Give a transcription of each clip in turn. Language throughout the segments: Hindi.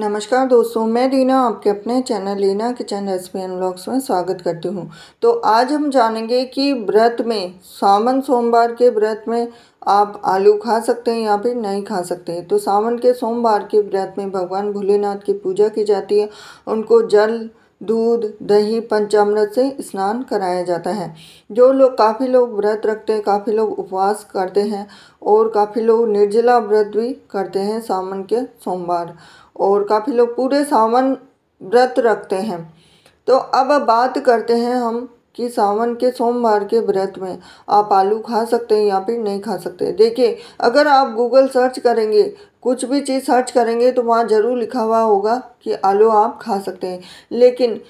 नमस्कार दोस्तों मैं रीना आपके अपने channel Leena kitchen recipe and blogs में स्वागत करती हूँ तो आज हम जानेंगे कि व्रत में सावन सोमवार के व्रत में आप आलू खा सकते हैं या फिर नहीं खा सकते हैं तो सावन के सोमवार के व्रत में भगवान भोलेनाथ की पूजा की जाती है उनको जल दूध दही पंचामृत से स्नान कराया जाता है जो लोग काफ़ी लोग व्रत रखते हैं काफ़ी लोग उपवास करते हैं और काफ़ी लोग निर्जला व्रत भी करते हैं सावन के सोमवार और काफ़ी लोग पूरे सावन व्रत रखते हैं तो अब बात करते हैं हम कि सावन के सोमवार के व्रत में आप आलू खा सकते हैं या फिर नहीं खा सकते देखिए अगर आप गूगल सर्च करेंगे कुछ भी चीज़ सर्च करेंगे तो वहाँ ज़रूर लिखा हुआ होगा कि आलू आप खा सकते हैं लेकिन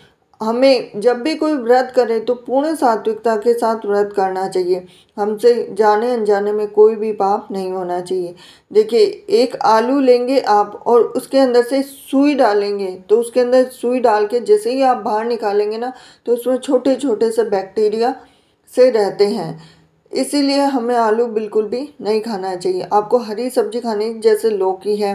हमें जब भी कोई व्रत करें तो पूर्ण सात्विकता के साथ व्रत करना चाहिए हमसे जाने अनजाने में कोई भी पाप नहीं होना चाहिए देखिए एक आलू लेंगे आप और उसके अंदर से सुई डालेंगे तो उसके अंदर सुई डाल के जैसे ही आप बाहर निकालेंगे ना तो उसमें छोटे छोटे से बैक्टीरिया से रहते हैं इसीलिए हमें आलू बिल्कुल भी नहीं खाना चाहिए आपको हरी सब्जी खानी जैसे लौकी है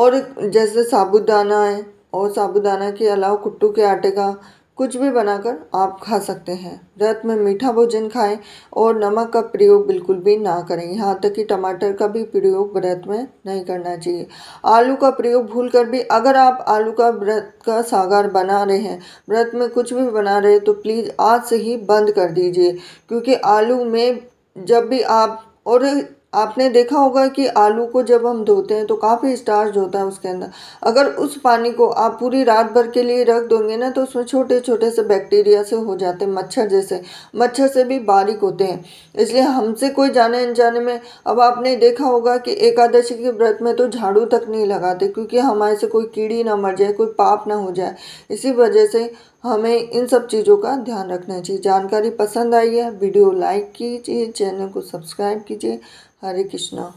और जैसे साबुदाना है और साबुदाना के अलावा कुट्टू के आटे का कुछ भी बनाकर आप खा सकते हैं व्रत में मीठा भोजन खाएं और नमक का प्रयोग बिल्कुल भी ना करें यहाँ तक कि टमाटर का भी प्रयोग व्रत में नहीं करना चाहिए आलू का प्रयोग भूल कर भी अगर आप आलू का व्रत का सागर बना रहे हैं व्रत में कुछ भी बना रहे हैं तो प्लीज़ आज से ही बंद कर दीजिए क्योंकि आलू में जब भी आप और आपने देखा होगा कि आलू को जब हम धोते हैं तो काफ़ी स्टार्च होता है उसके अंदर अगर उस पानी को आप पूरी रात भर के लिए रख दोगे ना तो उसमें छोटे छोटे से बैक्टीरिया से हो जाते हैं मच्छर जैसे मच्छर से भी बारीक होते हैं इसलिए हमसे कोई जाने अनजाने में अब आपने देखा होगा कि एकादशी के व्रत में तो झाड़ू तक नहीं लगाते क्योंकि हमारे से कोई कीड़ी ना मर जाए कोई पाप ना हो जाए इसी वजह से हमें इन सब चीज़ों का ध्यान रखना चाहिए जानकारी पसंद आई है वीडियो लाइक कीजिए चैनल को सब्सक्राइब कीजिए हरे कृष्णा